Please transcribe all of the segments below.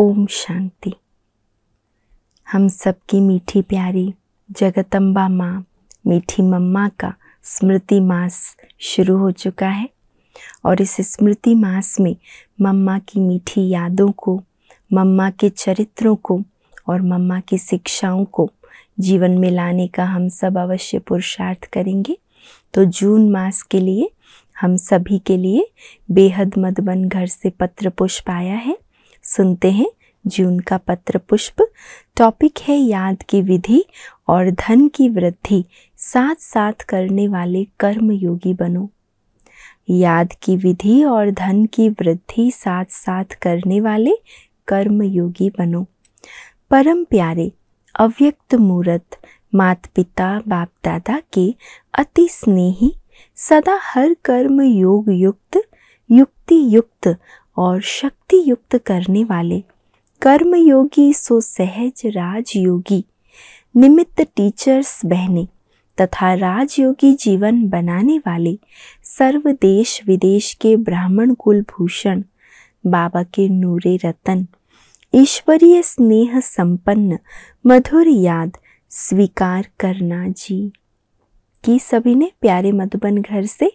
ओम शांति हम सबकी मीठी प्यारी जगतम्बा माँ मीठी मम्मा का स्मृति मास शुरू हो चुका है और इस स्मृति मास में मम्मा की मीठी यादों को मम्मा के चरित्रों को और मम्मा की शिक्षाओं को जीवन में लाने का हम सब अवश्य पुरुषार्थ करेंगे तो जून मास के लिए हम सभी के लिए बेहद मधुबन घर से पत्र पुष्प आया है सुनते हैं जून का पत्र पुष्प टॉपिक है याद की विधि और धन की वृद्धि साथ साथ करने वाले कर्म योगी बनो याद की विधि और धन की वृद्धि साथ साथ करने वाले कर्म योगी बनो परम प्यारे अव्यक्त मूर्त मात पिता बाप दादा के अति स्नेही सदा हर कर्म योग युक्त युक्ति युक्त और शक्ति युक्त करने वाले कर्मयोगी सो सहज राजयोगी निमित्त टीचर्स बहने तथा राजयोगी जीवन बनाने वाले सर्व देश विदेश के ब्राह्मण कुलभूषण बाबा के नूरे रतन ईश्वरीय स्नेह संपन्न मधुर याद स्वीकार करना जी की सभी ने प्यारे मधुबन घर से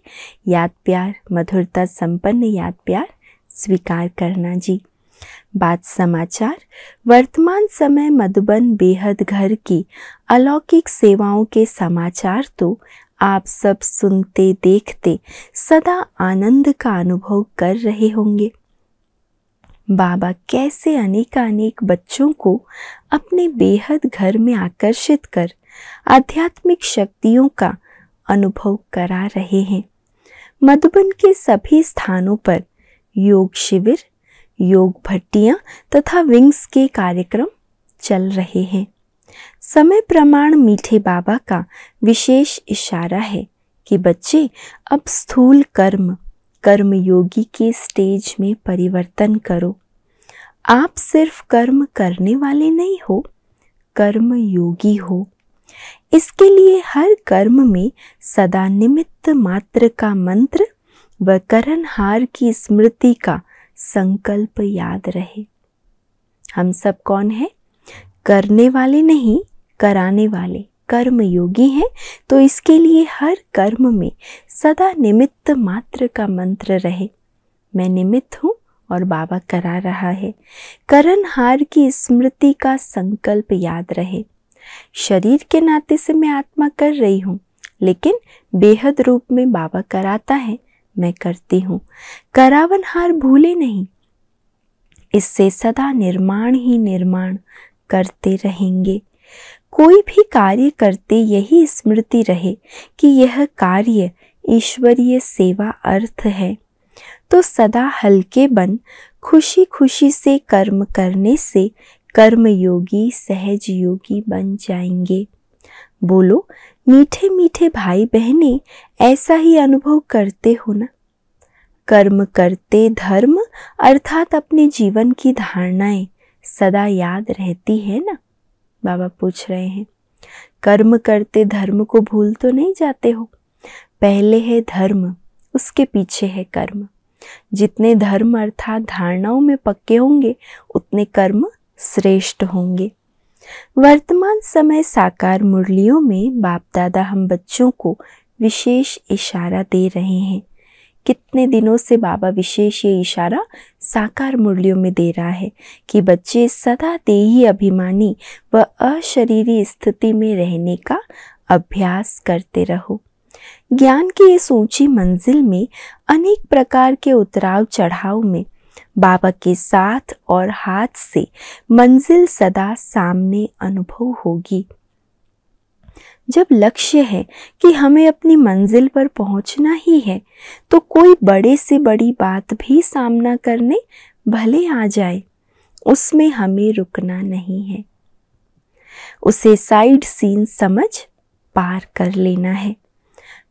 याद प्यार मधुरता संपन्न याद प्यार स्वीकार करना जी बात समाचार वर्तमान समय मधुबन बेहद घर की अलौकिक सेवाओं के समाचार तो आप सब सुनते देखते सदा आनंद का अनुभव कर रहे होंगे बाबा कैसे अनेक बच्चों को अपने बेहद घर में आकर्षित कर आध्यात्मिक शक्तियों का अनुभव करा रहे हैं मधुबन के सभी स्थानों पर योग शिविर योग भट्टियाँ तथा विंग्स के कार्यक्रम चल रहे हैं समय प्रमाण मीठे बाबा का विशेष इशारा है कि बच्चे अब स्थूल कर्म कर्मयोगी के स्टेज में परिवर्तन करो आप सिर्फ कर्म करने वाले नहीं हो कर्म योगी हो इसके लिए हर कर्म में सदा निमित्त मात्र का मंत्र व करणहार की स्मृति का संकल्प याद रहे हम सब कौन है करने वाले नहीं कराने वाले कर्म योगी हैं तो इसके लिए हर कर्म में सदा निमित्त मात्र का मंत्र रहे मैं निमित्त हूँ और बाबा करा रहा है करणहार की स्मृति का संकल्प याद रहे शरीर के नाते से मैं आत्मा कर रही हूँ लेकिन बेहद रूप में बाबा कराता है मैं करती हूँ करावन हार भूले नहीं इससे सदा निर्माण ही निर्माण करते रहेंगे कोई भी कार्य करते यही स्मृति रहे कि यह कार्य ईश्वरीय सेवा अर्थ है तो सदा हल्के बन खुशी खुशी से कर्म करने से कर्मयोगी सहज योगी बन जाएंगे बोलो मीठे मीठे भाई बहने ऐसा ही अनुभव करते हो ना कर्म करते धर्म अर्थात अपने जीवन की धारणाएं सदा याद रहती है ना बाबा पूछ रहे हैं कर्म करते धर्म को भूल तो नहीं जाते हो पहले है धर्म उसके पीछे है कर्म जितने धर्म अर्थात धारणाओं में पक्के होंगे उतने कर्म श्रेष्ठ होंगे वर्तमान समय साकार मुरलियों में बाप दादा हम बच्चों को विशेष इशारा दे रहे हैं कितने दिनों से बाबा विशेष ये इशारा साकार मुरलियों में दे रहा है कि बच्चे सदा देही अभिमानी व अशरीरी स्थिति में रहने का अभ्यास करते रहो ज्ञान की इस ऊंची मंजिल में अनेक प्रकार के उतराव चढ़ाव में बाबा के साथ और हाथ से मंजिल सदा सामने अनुभव होगी जब लक्ष्य है कि हमें अपनी मंजिल पर पहुंचना ही है तो कोई बड़े से बड़ी बात भी सामना करने भले आ जाए उसमें हमें रुकना नहीं है उसे साइड सीन समझ पार कर लेना है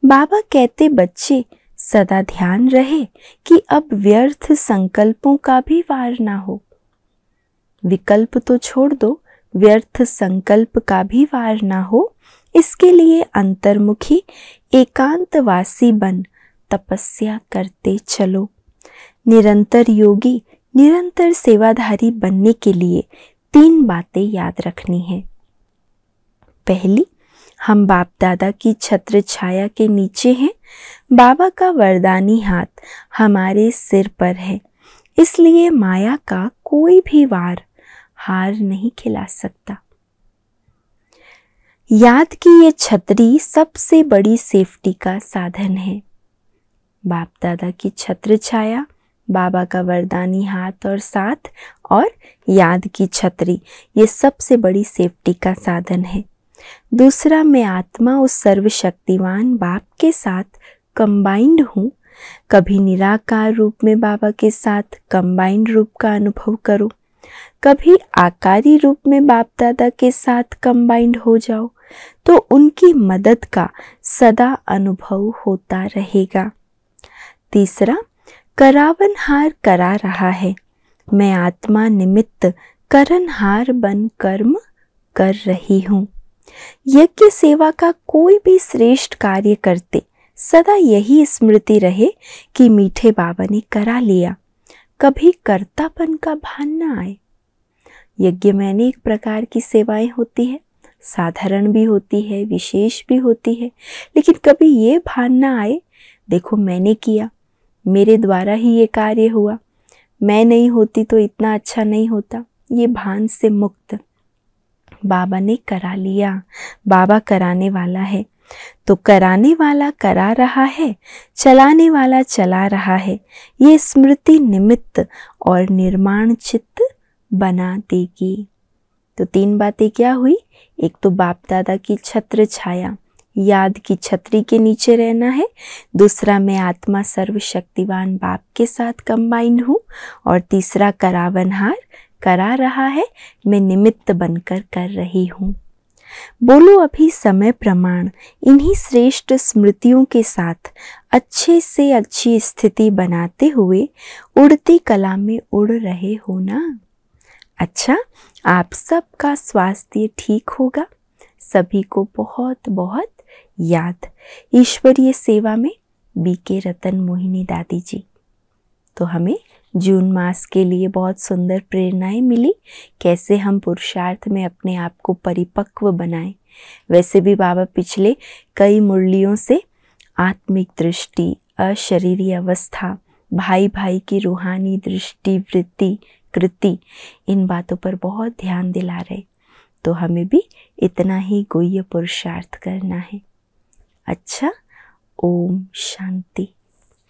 बाबा कहते बच्चे सदा ध्यान रहे कि अब व्यर्थ संकल्पों का भी वार ना हो विकल्प तो छोड़ दो व्यर्थ संकल्प का भी वार ना हो इसके लिए अंतर्मुखी एकांतवासी बन तपस्या करते चलो निरंतर योगी निरंतर सेवाधारी बनने के लिए तीन बातें याद रखनी है पहली हम बाप दादा की छत्र छाया के नीचे हैं बाबा का वरदानी हाथ हमारे सिर पर है इसलिए माया का कोई भी वार हार नहीं खिला सकता याद की ये छतरी सबसे बड़ी सेफ्टी का साधन है बाप दादा की छत्र छाया बाबा का वरदानी हाथ और साथ और याद की छतरी ये सबसे बड़ी सेफ्टी का साधन है दूसरा मैं आत्मा उस सर्वशक्तिवान बाप के साथ कंबाइंड हूँ कभी निराकार रूप में बाबा के साथ कंबाइंड रूप का अनुभव करो कभी आकारी रूप में बाप दादा के साथ कंबाइंड हो जाओ तो उनकी मदद का सदा अनुभव होता रहेगा तीसरा करावन हार करा रहा है मैं आत्मा निमित्त करणहार बन कर्म कर रही हूँ यज्ञ सेवा का कोई भी श्रेष्ठ कार्य करते सदा यही स्मृति रहे कि मीठे बाबा ने करा लिया कभी कर्तापन का भान न आए यज्ञ में अनेक प्रकार की सेवाएं होती है साधारण भी होती है विशेष भी होती है लेकिन कभी ये भान ना आए देखो मैंने किया मेरे द्वारा ही ये कार्य हुआ मैं नहीं होती तो इतना अच्छा नहीं होता ये भान से मुक्त बाबा ने करा लिया बाबा कराने वाला है तो कराने वाला करा रहा है चलाने वाला चला रहा है ये स्मृति निमित्त और निर्माण चित्त बना देगी तो तीन बातें क्या हुई एक तो बाप दादा की छत्र छाया याद की छतरी के नीचे रहना है दूसरा मैं आत्मा सर्वशक्तिवान बाप के साथ कंबाइन हूँ और तीसरा करावनहार करा रहा है मैं निमित्त बनकर कर रही हूँ बोलो अभी समय प्रमाण इन्हीं श्रेष्ठ स्मृतियों के साथ अच्छे से अच्छी स्थिति बनाते हुए उड़ती कला में उड़ रहे हो ना अच्छा आप सबका स्वास्थ्य ठीक होगा सभी को बहुत बहुत याद ईश्वरीय सेवा में बीके रतन मोहिनी दादी जी तो हमें जून मास के लिए बहुत सुंदर प्रेरणाएं मिली कैसे हम पुरुषार्थ में अपने आप को परिपक्व बनाएं वैसे भी बाबा पिछले कई मुरलियों से आत्मिक दृष्टि अशरीरी अवस्था भाई भाई की रूहानी दृष्टि वृत्ति कृति इन बातों पर बहुत ध्यान दिला रहे तो हमें भी इतना ही गोह्य पुरुषार्थ करना है अच्छा ओम शांति